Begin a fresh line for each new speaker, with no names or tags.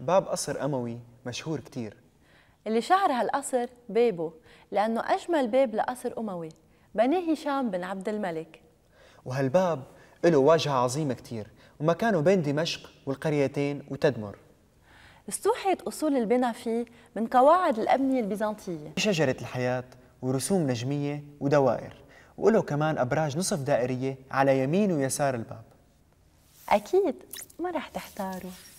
باب قصر أموي مشهور كتير
اللي شهر هالقصر بابه لأنه أجمل باب لقصر أموي بنيه هشام بن عبد الملك
وهالباب له واجهة عظيمة كتير ومكانه بين دمشق والقريتين وتدمر
استوحيت أصول البناء فيه من قواعد الأبنية البيزنطية
شجرة الحياة ورسوم نجمية ودوائر وله كمان أبراج نصف دائرية على يمين
ويسار الباب
أكيد ما رح تحتاره